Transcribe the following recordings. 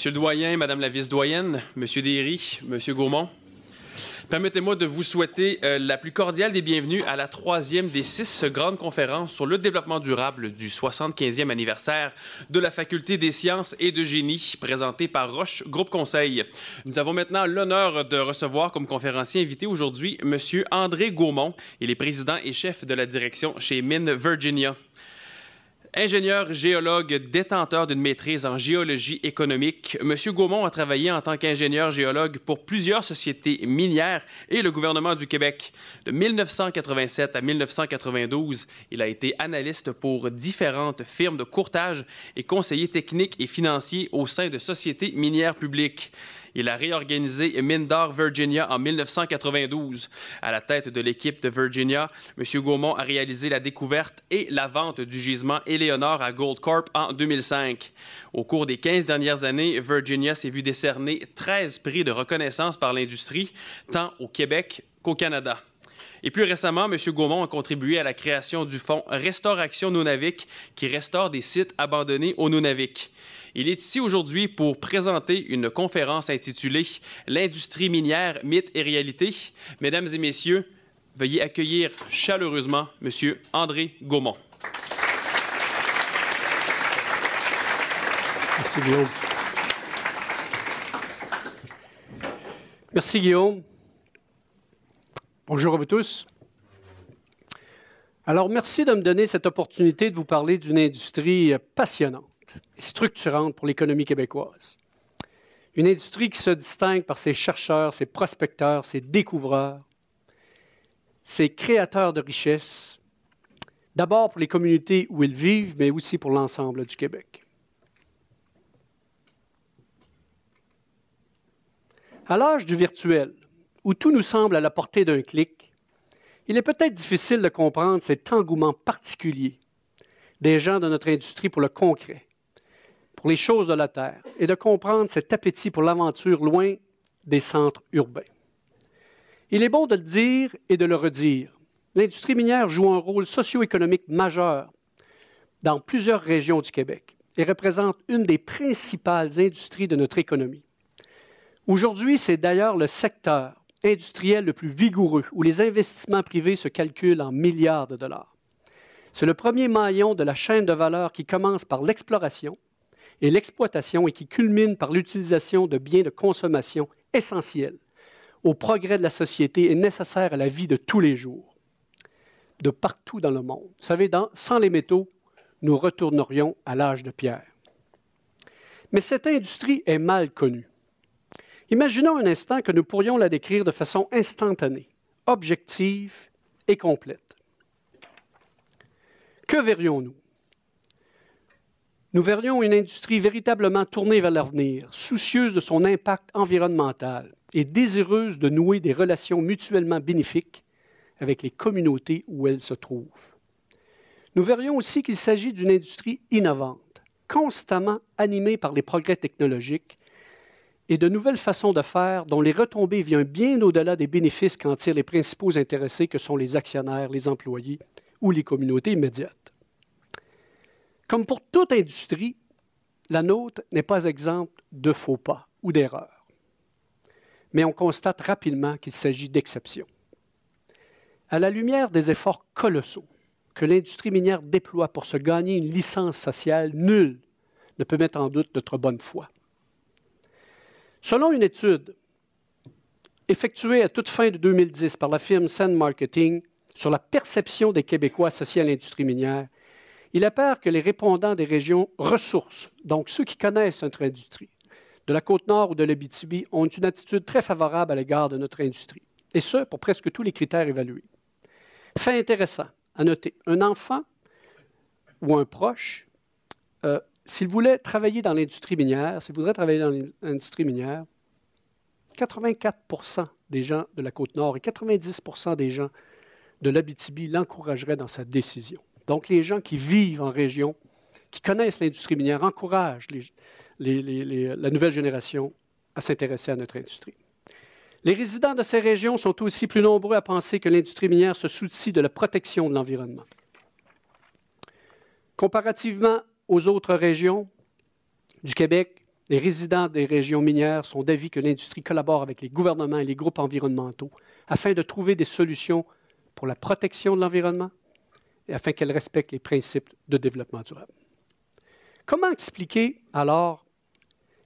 Monsieur le doyen, Madame la vice-doyenne, Monsieur Derry, Monsieur Gaumont, permettez-moi de vous souhaiter euh, la plus cordiale des bienvenues à la troisième des six grandes conférences sur le développement durable du 75e anniversaire de la Faculté des sciences et de génie, présentée par Roche Groupe Conseil. Nous avons maintenant l'honneur de recevoir comme conférencier invité aujourd'hui Monsieur André Gaumont. Il est président et chef de la direction chez Min Virginia. Ingénieur géologue détenteur d'une maîtrise en géologie économique, M. Gaumont a travaillé en tant qu'ingénieur géologue pour plusieurs sociétés minières et le gouvernement du Québec. De 1987 à 1992, il a été analyste pour différentes firmes de courtage et conseiller technique et financier au sein de sociétés minières publiques. Il a réorganisé d'or Virginia en 1992. À la tête de l'équipe de Virginia, M. Gaumont a réalisé la découverte et la vente du gisement Eleanor à Goldcorp en 2005. Au cours des 15 dernières années, Virginia s'est vu décerner 13 prix de reconnaissance par l'industrie, tant au Québec qu'au Canada. Et plus récemment, M. Gaumont a contribué à la création du fonds Restauration Nunavik, qui restaure des sites abandonnés au Nunavik. Il est ici aujourd'hui pour présenter une conférence intitulée L'industrie minière, mythes et réalité. Mesdames et messieurs, veuillez accueillir chaleureusement M. André Gaumont. Merci Guillaume. Merci Guillaume. Bonjour à vous tous. Alors merci de me donner cette opportunité de vous parler d'une industrie passionnante et structurante pour l'économie québécoise. Une industrie qui se distingue par ses chercheurs, ses prospecteurs, ses découvreurs, ses créateurs de richesses, d'abord pour les communautés où ils vivent, mais aussi pour l'ensemble du Québec. À l'âge du virtuel, où tout nous semble à la portée d'un clic, il est peut-être difficile de comprendre cet engouement particulier des gens de notre industrie pour le concret, pour les choses de la terre et de comprendre cet appétit pour l'aventure loin des centres urbains. Il est bon de le dire et de le redire. L'industrie minière joue un rôle socio-économique majeur dans plusieurs régions du Québec et représente une des principales industries de notre économie. Aujourd'hui, c'est d'ailleurs le secteur industriel le plus vigoureux où les investissements privés se calculent en milliards de dollars. C'est le premier maillon de la chaîne de valeur qui commence par l'exploration, et l'exploitation et qui culmine par l'utilisation de biens de consommation essentiels au progrès de la société et nécessaires à la vie de tous les jours, de partout dans le monde. Vous savez, dans, sans les métaux, nous retournerions à l'âge de pierre. Mais cette industrie est mal connue. Imaginons un instant que nous pourrions la décrire de façon instantanée, objective et complète. Que verrions-nous nous verrions une industrie véritablement tournée vers l'avenir, soucieuse de son impact environnemental et désireuse de nouer des relations mutuellement bénéfiques avec les communautés où elle se trouve. Nous verrions aussi qu'il s'agit d'une industrie innovante, constamment animée par les progrès technologiques et de nouvelles façons de faire dont les retombées viennent bien au-delà des bénéfices qu'en tirent les principaux intéressés que sont les actionnaires, les employés ou les communautés immédiates. Comme pour toute industrie, la nôtre n'est pas exempte de faux pas ou d'erreurs. Mais on constate rapidement qu'il s'agit d'exceptions. À la lumière des efforts colossaux que l'industrie minière déploie pour se gagner une licence sociale, nulle ne peut mettre en doute notre bonne foi. Selon une étude effectuée à toute fin de 2010 par la firme Sand Marketing sur la perception des Québécois associés à l'industrie minière, il apparaît que les répondants des régions ressources, donc ceux qui connaissent notre industrie, de la Côte-Nord ou de l'Abitibi, ont une attitude très favorable à l'égard de notre industrie, et ce, pour presque tous les critères évalués. Fait intéressant à noter, un enfant ou un proche, euh, s'il voulait travailler dans l'industrie minière, s'il voudrait travailler dans l'industrie minière, 84 des gens de la Côte-Nord et 90 des gens de l'Abitibi l'encourageraient dans sa décision. Donc, les gens qui vivent en région, qui connaissent l'industrie minière, encouragent la nouvelle génération à s'intéresser à notre industrie. Les résidents de ces régions sont aussi plus nombreux à penser que l'industrie minière se soucie de la protection de l'environnement. Comparativement aux autres régions du Québec, les résidents des régions minières sont d'avis que l'industrie collabore avec les gouvernements et les groupes environnementaux afin de trouver des solutions pour la protection de l'environnement, afin qu'elle respecte les principes de développement durable. Comment expliquer alors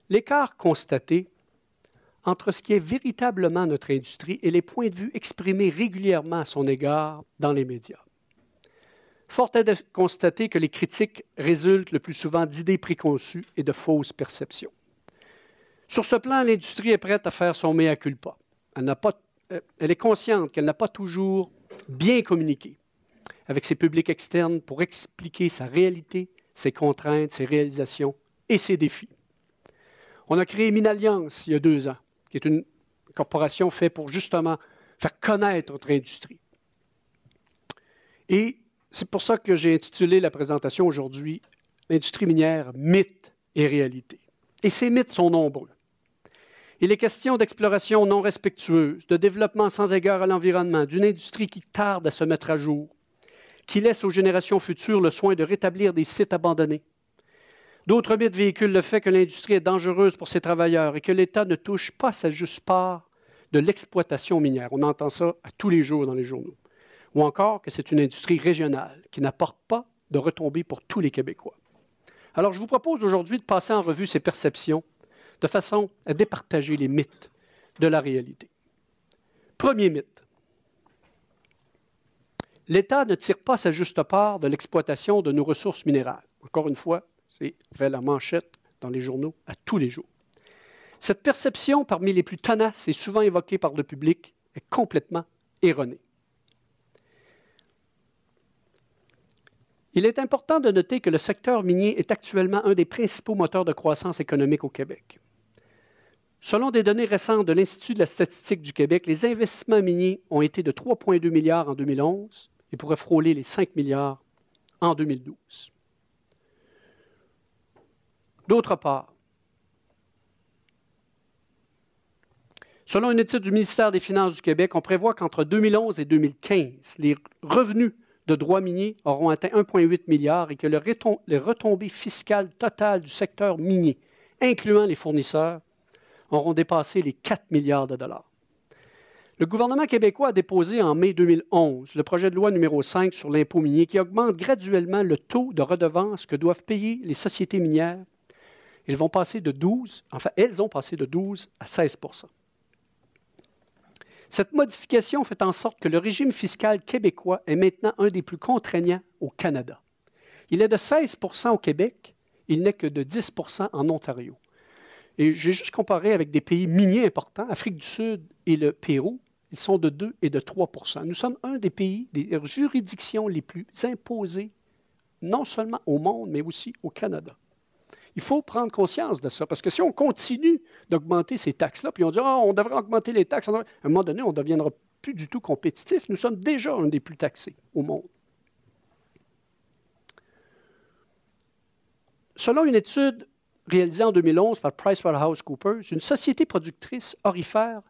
l'écart constaté entre ce qui est véritablement notre industrie et les points de vue exprimés régulièrement à son égard dans les médias? Fort est de constater que les critiques résultent le plus souvent d'idées préconçues et de fausses perceptions. Sur ce plan, l'industrie est prête à faire son mea culpa. pas, euh, elle est consciente qu'elle n'a pas toujours bien communiqué avec ses publics externes pour expliquer sa réalité, ses contraintes, ses réalisations et ses défis. On a créé Minalliance il y a deux ans, qui est une corporation faite pour justement faire connaître notre industrie. Et c'est pour ça que j'ai intitulé la présentation aujourd'hui L'industrie minière, mythes et réalité. Et ces mythes sont nombreux. Il est question d'exploration non respectueuse, de développement sans égard à l'environnement, d'une industrie qui tarde à se mettre à jour, qui laisse aux générations futures le soin de rétablir des sites abandonnés. D'autres mythes véhiculent le fait que l'industrie est dangereuse pour ses travailleurs et que l'État ne touche pas sa juste part de l'exploitation minière. On entend ça tous les jours dans les journaux. Ou encore que c'est une industrie régionale qui n'apporte pas de retombées pour tous les Québécois. Alors, je vous propose aujourd'hui de passer en revue ces perceptions de façon à départager les mythes de la réalité. Premier mythe, l'État ne tire pas sa juste part de l'exploitation de nos ressources minérales. Encore une fois, c'est fait la manchette dans les journaux à tous les jours. Cette perception, parmi les plus tenaces et souvent évoquée par le public, est complètement erronée. Il est important de noter que le secteur minier est actuellement un des principaux moteurs de croissance économique au Québec. Selon des données récentes de l'Institut de la statistique du Québec, les investissements miniers ont été de 3,2 milliards en 2011 et pourrait frôler les 5 milliards en 2012. D'autre part, selon une étude du ministère des Finances du Québec, on prévoit qu'entre 2011 et 2015, les revenus de droits miniers auront atteint 1,8 milliard et que les retombées fiscales totales du secteur minier, incluant les fournisseurs, auront dépassé les 4 milliards de dollars. Le gouvernement québécois a déposé en mai 2011 le projet de loi numéro 5 sur l'impôt minier qui augmente graduellement le taux de redevance que doivent payer les sociétés minières. Ils vont passer de 12, enfin, elles ont passé de 12 à 16 Cette modification fait en sorte que le régime fiscal québécois est maintenant un des plus contraignants au Canada. Il est de 16 au Québec, il n'est que de 10 en Ontario. Et j'ai juste comparé avec des pays miniers importants, Afrique du Sud et le Pérou. Ils sont de 2 et de 3 Nous sommes un des pays, des juridictions les plus imposées, non seulement au monde, mais aussi au Canada. Il faut prendre conscience de ça, parce que si on continue d'augmenter ces taxes-là, puis on dit ah, on devrait augmenter les taxes, à un moment donné, on ne deviendra plus du tout compétitif. Nous sommes déjà un des plus taxés au monde. Selon une étude réalisé en 2011 par PricewaterhouseCoopers, une société productrice orifère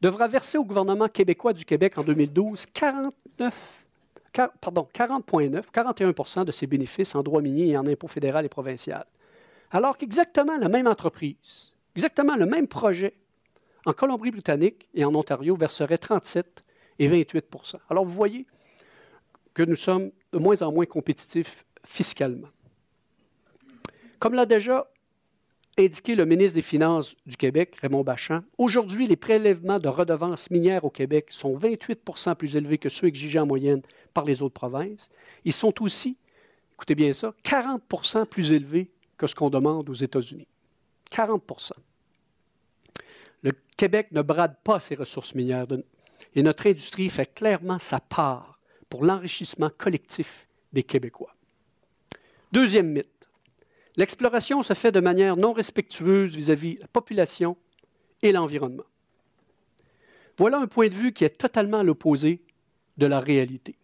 devra verser au gouvernement québécois du Québec en 2012 49, pardon, 40,9, 41 de ses bénéfices en droits miniers et en impôts fédéral et provincial. Alors qu'exactement la même entreprise, exactement le même projet, en Colombie-Britannique et en Ontario, verserait 37 et 28 Alors vous voyez que nous sommes de moins en moins compétitifs fiscalement. Comme l'a déjà indiqué le ministre des Finances du Québec, Raymond Bachand, aujourd'hui, les prélèvements de redevances minières au Québec sont 28 plus élevés que ceux exigés en moyenne par les autres provinces. Ils sont aussi, écoutez bien ça, 40 plus élevés que ce qu'on demande aux États-Unis. 40 Le Québec ne brade pas ses ressources minières et notre industrie fait clairement sa part pour l'enrichissement collectif des Québécois. Deuxième mythe L'exploration se fait de manière non respectueuse vis-à-vis la population et l'environnement. Voilà un point de vue qui est totalement à l'opposé de la réalité.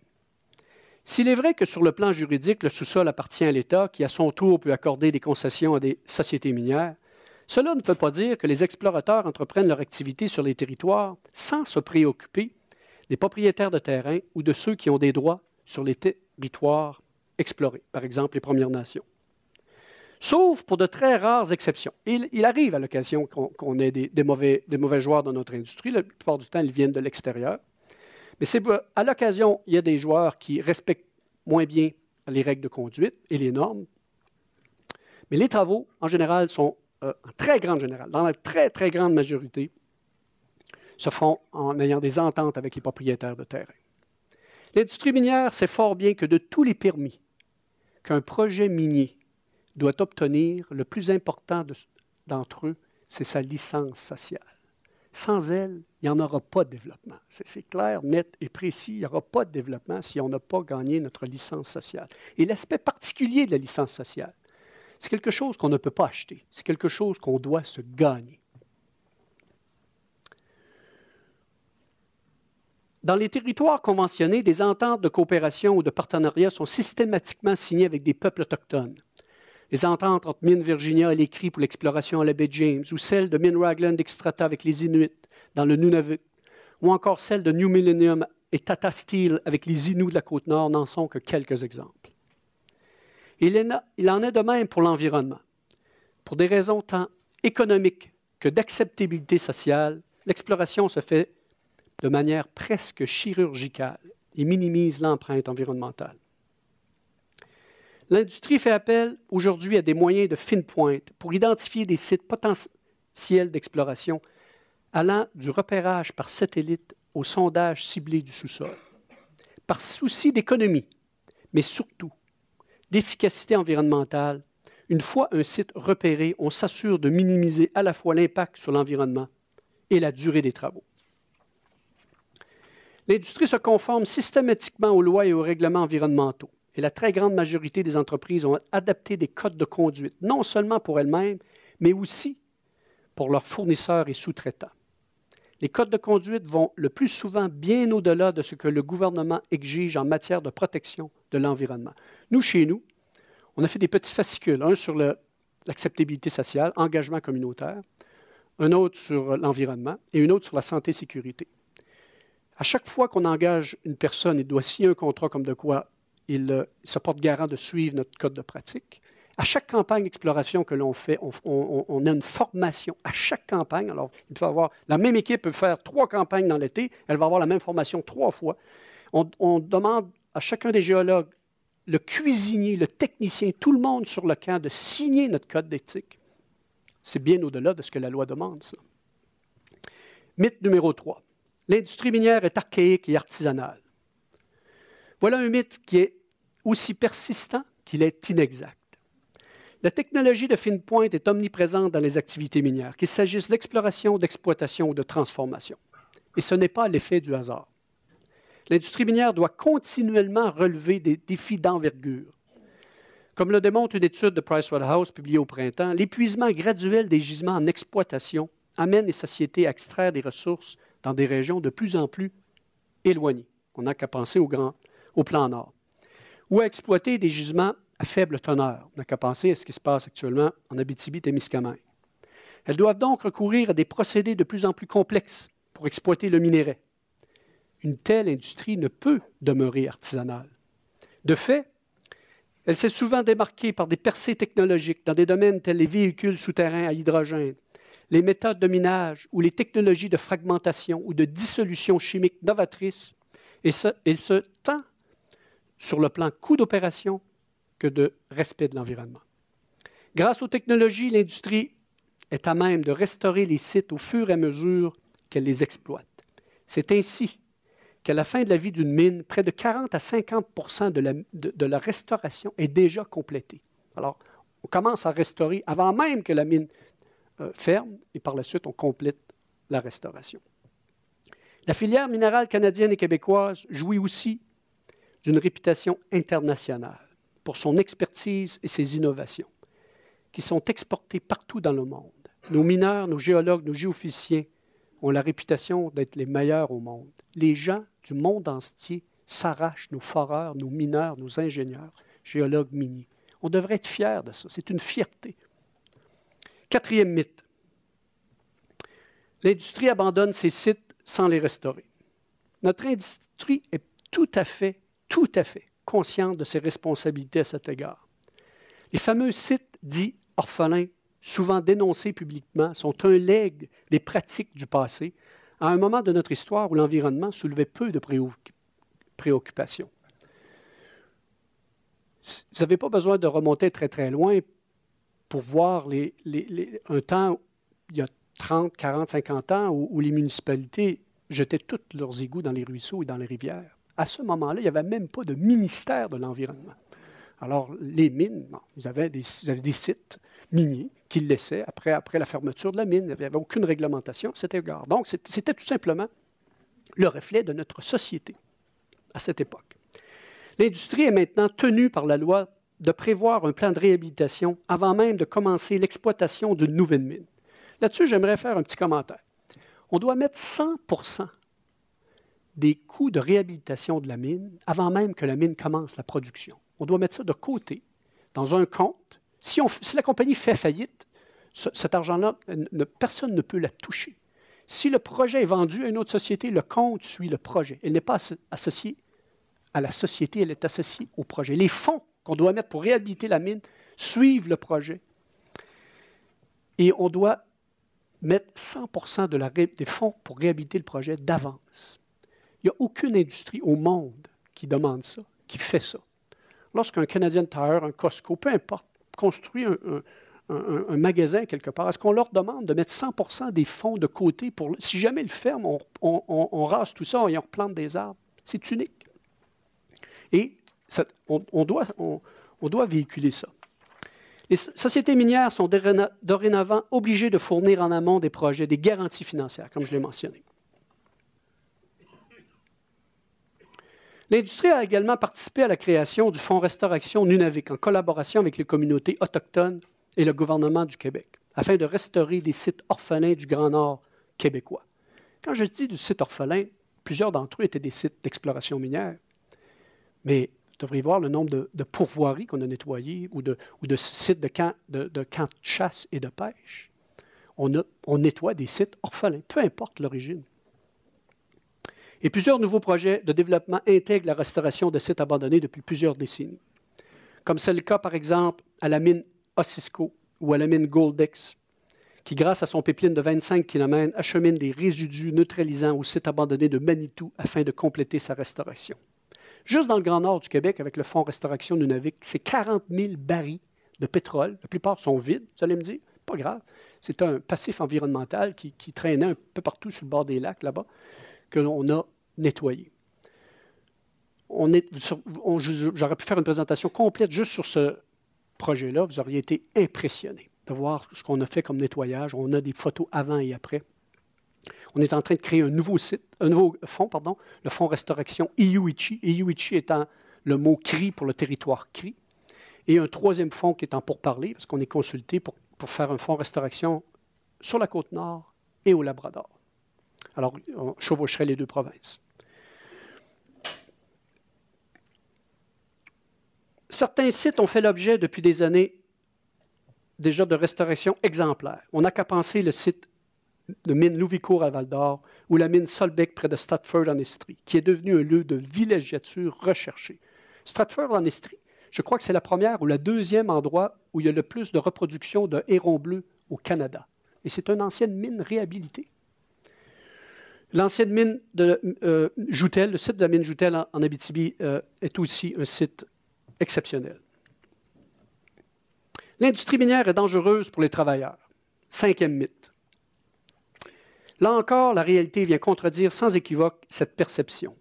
S'il est vrai que sur le plan juridique, le sous-sol appartient à l'État qui, à son tour, peut accorder des concessions à des sociétés minières, cela ne veut pas dire que les explorateurs entreprennent leur activité sur les territoires sans se préoccuper des propriétaires de terrain ou de ceux qui ont des droits sur les territoires explorés, par exemple les Premières Nations sauf pour de très rares exceptions. Il, arrive à l'occasion qu'on ait des, mauvais, joueurs dans notre industrie. La plupart du temps, ils viennent de l'extérieur. Mais à l'occasion, il y a des joueurs qui respectent moins bien les règles de conduite et les normes. Mais les travaux, en général, sont, euh, en très grande général, dans la très, très grande majorité, se font en ayant des ententes avec les propriétaires de terrain. L'industrie minière sait fort bien que de tous les permis qu'un projet minier doit obtenir le plus important d'entre eux, c'est sa licence sociale. Sans elle, il n'y en aura pas de développement. C'est clair, net et précis. Il n'y aura pas de développement si on n'a pas gagné notre licence sociale. Et l'aspect particulier de la licence sociale, c'est quelque chose qu'on ne peut pas acheter. C'est quelque chose qu'on doit se gagner. Dans les territoires conventionnés, des ententes de coopération ou de partenariat sont systématiquement signées avec des peuples autochtones les ententes entre Mine Virginia et les pour l'exploration à la baie James, ou celle de Mine Ragland Extrata avec les Inuits dans le Nunavut, ou encore celle de New Millennium et Tata Steel avec les Inuits de la côte nord n'en sont que quelques exemples. Il, en est de même pour l'environnement. Pour des raisons tant économiques que d'acceptabilité sociale, l'exploration se fait de manière presque chirurgicale et minimise l'empreinte environnementale. L'industrie fait appel aujourd'hui à des moyens de fine pointe pour identifier des sites potentiels d'exploration, allant du repérage par satellite au sondage ciblé du sous-sol. Par souci d'économie, mais surtout d'efficacité environnementale, une fois un site repéré, on s'assure de minimiser à la fois l'impact sur l'environnement et la durée des travaux. L'industrie se conforme systématiquement aux lois et aux règlements environnementaux et la très grande majorité des entreprises ont adapté des codes de conduite, non seulement pour elles-mêmes, mais aussi pour leurs fournisseurs et sous-traitants. Les codes de conduite vont le plus souvent bien au-delà de ce que le gouvernement exige en matière de protection de l'environnement. Nous, chez nous, on a fait des petits fascicules, un sur l'acceptabilité sociale, engagement communautaire, un autre sur l'environnement et un autre sur la santé-sécurité. et À chaque fois qu'on engage une personne et doit signer un contrat comme de quoi il, euh, se porte garant de suivre notre code de pratique. À chaque campagne d'exploration que l'on fait, on, a une formation. À chaque campagne, alors il va avoir la même équipe peut faire trois campagnes dans l'été, elle va avoir la même formation trois fois. On, demande à chacun des géologues, le cuisinier, le technicien, tout le monde sur le camp de signer notre code d'éthique. C'est bien au-delà de ce que la loi demande. Ça. Mythe numéro 3. L'industrie minière est archaïque et artisanale. Voilà un mythe qui est aussi persistant qu'il est inexact. La technologie de fine pointe est omniprésente dans les activités minières, qu'il s'agisse d'exploration, d'exploitation ou de transformation. Et ce n'est pas l'effet du hasard. L'industrie minière doit continuellement relever des défis d'envergure. Comme le démontre une étude de Pricewaterhouse publiée au printemps, l'épuisement graduel des gisements en exploitation amène les sociétés à extraire des ressources dans des régions de plus en plus éloignées. On n'a qu'à penser au, grand, au plan Nord ou à exploiter des gisements à faible teneur. On n'a qu'à penser à ce qui se passe actuellement en Abitibi-Témiscamingue. Elles doivent donc recourir à des procédés de plus en plus complexes pour exploiter le minerai. Une telle industrie ne peut demeurer artisanale. De fait, elle s'est souvent démarquée par des percées technologiques dans des domaines tels les véhicules souterrains à hydrogène, les méthodes de minage ou les technologies de fragmentation ou de dissolution chimique novatrices, et ce, et sur le plan coût d'opération que de respect de l'environnement. Grâce aux technologies, l'industrie est à même de restaurer les sites au fur et à mesure qu'elle les exploite. C'est ainsi qu'à la fin de la vie d'une mine, près de 40 à 50 de la, de, la restauration est déjà complétée. Alors, on commence à restaurer avant même que la mine euh, ferme et par la suite, on complète la restauration. La filière minérale canadienne et québécoise jouit aussi d'une réputation internationale pour son expertise et ses innovations, qui sont exportées partout dans le monde. Nos mineurs, nos géologues, nos géophysiciens ont la réputation d'être les meilleurs au monde. Les gens du monde entier s'arrachent nos foreurs, nos mineurs, nos ingénieurs, géologues miniers. On devrait être fiers de ça. C'est une fierté. Quatrième mythe. L'industrie abandonne ses sites sans les restaurer. Notre industrie est tout à fait tout à fait conscient de ses responsabilités à cet égard. Les fameux sites dits orphelins, souvent dénoncés publiquement, sont un legs des pratiques du passé, à un moment de notre histoire où l'environnement soulevait peu de préoccupations. Vous n'avez pas besoin de remonter très très loin pour voir un temps, il y a 30, 40, 50 ans, où, où les municipalités jetaient tous leurs égouts dans les ruisseaux et dans les rivières à ce moment-là, il n'y avait même pas de ministère de l'Environnement. Alors, les mines, ils, avaient des, sites miniers qu'ils laissaient après, après la fermeture de la mine. Il n'y avait aucune réglementation à cet égard. Donc, c'était tout simplement le reflet de notre société à cette époque. L'industrie est maintenant tenue par la loi de prévoir un plan de réhabilitation avant même de commencer l'exploitation d'une nouvelle mine. Là-dessus, j'aimerais faire un petit commentaire. On doit mettre 100 des coûts de réhabilitation de la mine avant même que la mine commence la production. On doit mettre ça de côté dans un compte. Si, la compagnie fait faillite, cet argent-là, personne ne peut la toucher. Si le projet est vendu à une autre société, le compte suit le projet. Elle n'est pas associée à la société, elle est associée au projet. Les fonds qu'on doit mettre pour réhabiliter la mine suivent le projet. Et on doit mettre 100 des fonds pour réhabiliter le projet d'avance. Il n'y a aucune industrie au monde qui demande ça, qui fait ça. Lorsqu'un Canadian Tire, un Costco, peu importe, construit un, magasin quelque part, est-ce qu'on leur demande de mettre 100 des fonds de côté pour... Si jamais ils ferment, on, rase tout ça et on replante des arbres. C'est unique. Et doit, on doit véhiculer ça. Les sociétés minières sont dorénavant obligées de fournir en amont des projets, des garanties financières, comme je l'ai mentionné. L'industrie a également participé à la création du Fonds Restauration Nunavik en collaboration avec les communautés autochtones et le gouvernement du Québec, afin de restaurer les sites orphelins du Grand Nord québécois. Quand je dis du site orphelin, plusieurs d'entre eux étaient des sites d'exploration minière. Mais vous devriez voir le nombre de, pourvoiries qu'on a nettoyées ou de, sites de camps de, de chasse et de pêche. on nettoie des sites orphelins, peu importe l'origine. Et plusieurs nouveaux projets de développement intègrent la restauration de sites abandonnés depuis plusieurs décennies, comme c'est le cas par exemple à la mine Osisco ou à la mine Goldex, qui grâce à son pipeline de 25 km achemine des résidus neutralisants au site abandonné de Manitou afin de compléter sa restauration. Juste dans le Grand Nord du Québec, avec le Fonds Restauration Nunavik, c'est 40 000 barils de pétrole. La plupart sont vides, vous allez me dire. Pas grave. C'est un passif environnemental qui, traînait un peu partout sur le bord des lacs là-bas, que l'on a nettoyer. j'aurais pu faire une présentation complète juste sur ce projet-là. Vous auriez été impressionné de voir ce qu'on a fait comme nettoyage. On a des photos avant et après. On est en train de créer un nouveau site, un nouveau fonds, pardon, le fonds restauration Iuichi. Iuichi étant le mot CRI pour le territoire CRI. Et un troisième fonds qui est en pourparlers, parce qu'on est consulté pour, pour, faire un fonds restauration sur la Côte-Nord et au Labrador. Alors, on chevaucherait les deux provinces. certains sites ont fait l'objet depuis des années déjà de restauration exemplaires. On n'a qu'à penser le site de mine Louvicourt à Val-d'Or ou la mine Solbeck près de Stratford en Estrie, qui est devenu un lieu de villégiature recherchée. Stratford en Estrie, je crois que c'est la première ou la deuxième endroit où il y a le plus de reproduction de hérons bleu au Canada. Et c'est une ancienne mine réhabilitée. L'ancienne mine de euh, Joutel, le site de la mine Joutel en, Abitibi, euh, est aussi un site exceptionnel. L'industrie minière est dangereuse pour les travailleurs. Cinquième mythe. Là encore, la réalité vient contredire sans équivoque cette perception.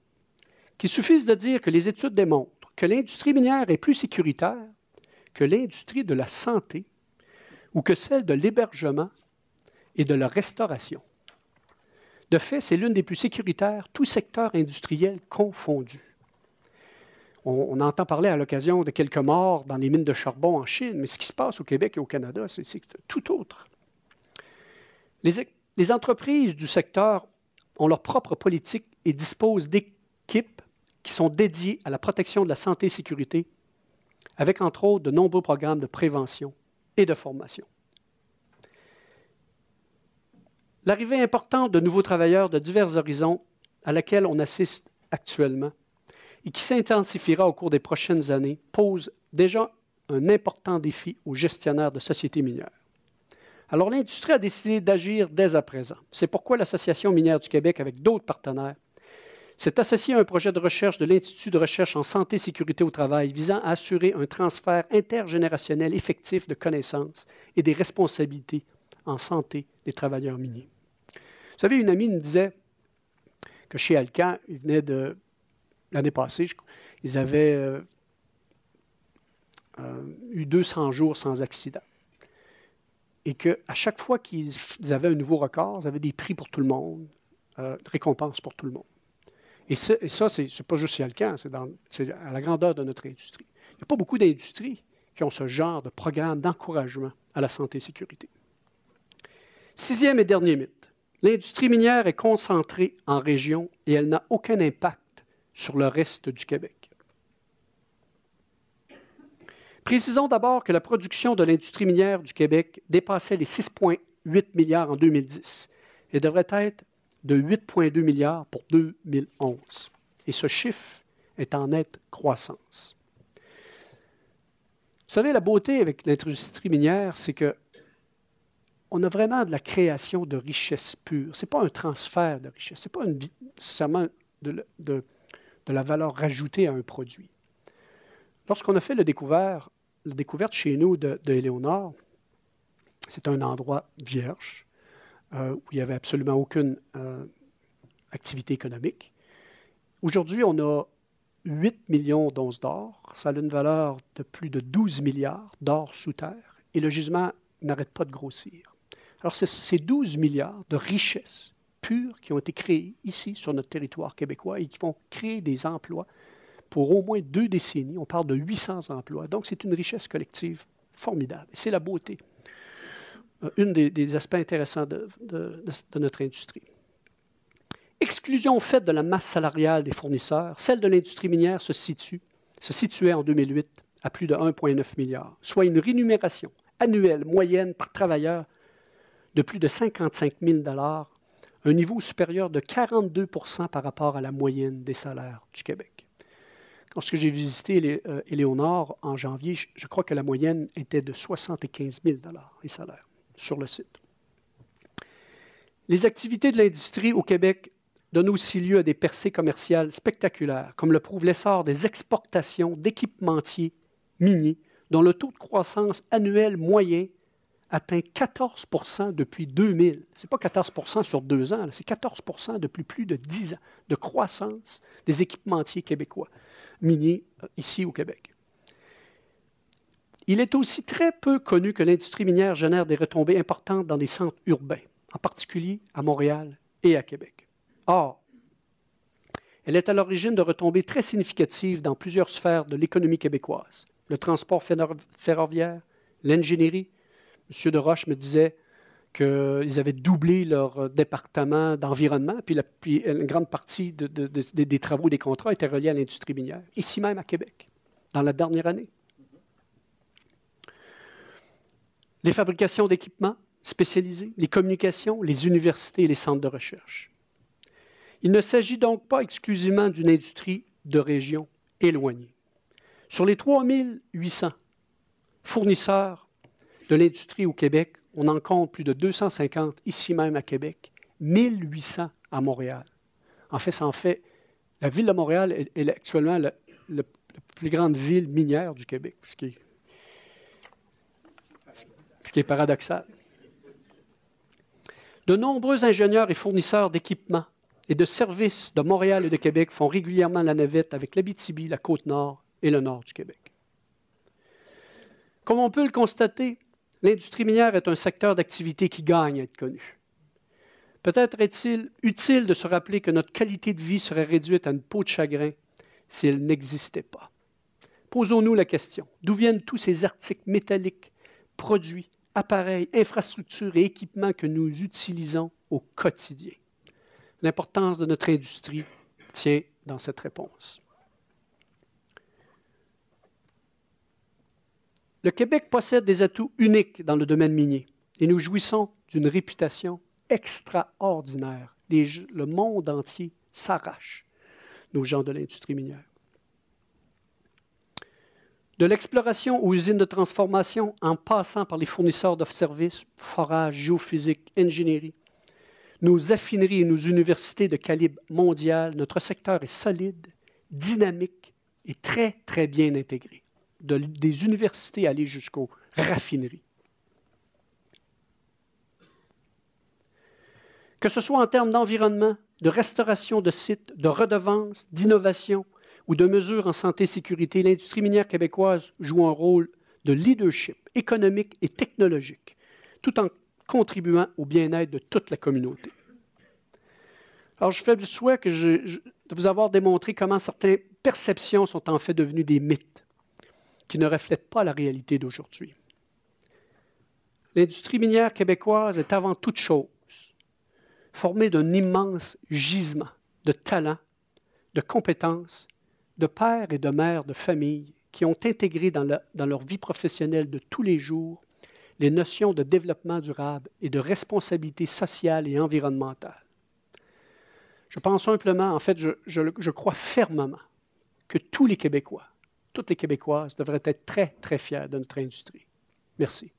Qu'il suffit de dire que les études démontrent que l'industrie minière est plus sécuritaire que l'industrie de la santé ou que celle de l'hébergement et de la restauration. De fait, c'est l'une des plus sécuritaires, tout secteur industriel confondu. On, entend parler à l'occasion de quelques morts dans les mines de charbon en Chine, mais ce qui se passe au Québec et au Canada, c'est tout autre. Les, les entreprises du secteur ont leur propre politique et disposent d'équipes qui sont dédiées à la protection de la santé et sécurité, avec entre autres de nombreux programmes de prévention et de formation. L'arrivée importante de nouveaux travailleurs de divers horizons à laquelle on assiste actuellement et qui s'intensifiera au cours des prochaines années, pose déjà un important défi aux gestionnaires de sociétés minières. Alors l'industrie a décidé d'agir dès à présent. C'est pourquoi l'Association minière du Québec, avec d'autres partenaires, s'est associée à un projet de recherche de l'Institut de recherche en santé et sécurité au travail visant à assurer un transfert intergénérationnel effectif de connaissances et des responsabilités en santé des travailleurs miniers. Vous savez, une amie nous disait que chez Alcan, il venait de l'année passée, ils avaient euh, euh, eu 200 jours sans accident. Et qu'à chaque fois qu'ils avaient un nouveau record, ils avaient des prix pour tout le monde, euh, récompenses pour tout le monde. Et, ça, ce n'est pas juste chez Alcan, c'est à la grandeur de notre industrie. Il n'y a pas beaucoup d'industries qui ont ce genre de programme d'encouragement à la santé et sécurité. Sixième et dernier mythe. L'industrie minière est concentrée en région et elle n'a aucun impact sur le reste du Québec. Précisons d'abord que la production de l'industrie minière du Québec dépassait les 6,8 milliards en 2010 et devrait être de 8,2 milliards pour 2011. Et ce chiffre est en nette croissance. Vous savez, la beauté avec l'industrie minière, c'est que on a vraiment de la création de richesses pures. Ce n'est pas un transfert de richesses, ce n'est pas une, nécessairement de de la valeur rajoutée à un produit. Lorsqu'on a fait la découverte chez nous de, de c'est un endroit vierge euh, où il n'y avait absolument aucune euh, activité économique. Aujourd'hui, on a 8 millions d'onces d'or. Ça a une valeur de plus de 12 milliards d'or sous terre et le gisement n'arrête pas de grossir. Alors, c'est ces 12 milliards de richesses Pures qui ont été créés ici sur notre territoire québécois et qui vont créer des emplois pour au moins deux décennies. On parle de 800 emplois. Donc, c'est une richesse collective formidable. C'est la beauté, un euh, une des, aspects intéressants de, notre industrie. Exclusion faite de la masse salariale des fournisseurs, celle de l'industrie minière se situe, se situait en 2008 à plus de 1,9 milliard, soit une rémunération annuelle moyenne par travailleur de plus de 55 000 un niveau supérieur de 42 par rapport à la moyenne des salaires du Québec. Lorsque j'ai visité euh, Éléonore en janvier, je crois que la moyenne était de 75 000 les salaires sur le site. Les activités de l'industrie au Québec donnent aussi lieu à des percées commerciales spectaculaires, comme le prouve l'essor des exportations d'équipementiers miniers, dont le taux de croissance annuel moyen atteint 14 depuis 2000. Ce n'est pas 14 sur deux ans, c'est 14 depuis plus de dix ans de croissance des équipementiers québécois miniers euh, ici au Québec. Il est aussi très peu connu que l'industrie minière génère des retombées importantes dans des centres urbains, en particulier à Montréal et à Québec. Or, elle est à l'origine de retombées très significatives dans plusieurs sphères de l'économie québécoise, le transport ferroviaire, l'ingénierie, Monsieur de Roche me disait qu'ils avaient doublé leur euh, département d'environnement, puis, euh, une grande partie des travaux et des contrats étaient reliés à l'industrie minière, ici même à Québec, dans la dernière année. Les fabrications d'équipements spécialisés, les communications, les universités et les centres de recherche. Il ne s'agit donc pas exclusivement d'une industrie de région éloignée. Sur les 3 800 fournisseurs de l'industrie au Québec, on en compte plus de 250 ici même à Québec, 1800 à Montréal. En fait, ça en fait. La ville de Montréal est, actuellement la, plus grande ville minière du Québec, ce qui ce qui est paradoxal. De nombreux ingénieurs et fournisseurs d'équipements et de services de Montréal et de Québec font régulièrement la navette avec l'Abitibi, la Côte-Nord et le Nord du Québec. Comme on peut le constater, L'industrie minière est un secteur d'activité qui gagne à être connu. Peut-être est-il utile de se rappeler que notre qualité de vie serait réduite à une peau de chagrin s'il n'existait pas. Posons-nous la question, d'où viennent tous ces articles métalliques, produits, appareils, infrastructures et équipements que nous utilisons au quotidien? L'importance de notre industrie tient dans cette réponse. le Québec possède des atouts uniques dans le domaine minier et nous jouissons d'une réputation extraordinaire. le monde entier s'arrache, nos gens de l'industrie minière. De l'exploration aux usines de transformation, en passant par les fournisseurs de services, forage, géophysique, ingénierie, nos affineries et nos universités de calibre mondial, notre secteur est solide, dynamique et très, très bien intégré des universités aller jusqu'aux raffineries. Que ce soit en termes d'environnement, de restauration de sites, de redevances, d'innovation ou de mesures en santé et sécurité, l'industrie minière québécoise joue un rôle de leadership économique et technologique, tout en contribuant au bien-être de toute la communauté. Alors, je fais le souhait que je, de vous avoir démontré comment certaines perceptions sont en fait devenues des mythes qui ne reflète pas la réalité d'aujourd'hui. L'industrie minière québécoise est avant toute chose formée d'un immense gisement de talents, de compétences, de pères et de mères de famille qui ont intégré dans, dans leur vie professionnelle de tous les jours les notions de développement durable et de responsabilité sociale et environnementale. Je pense simplement, en fait, je crois fermement que tous les Québécois, toutes les Québécoises devraient être très, très fiers de notre industrie. Merci.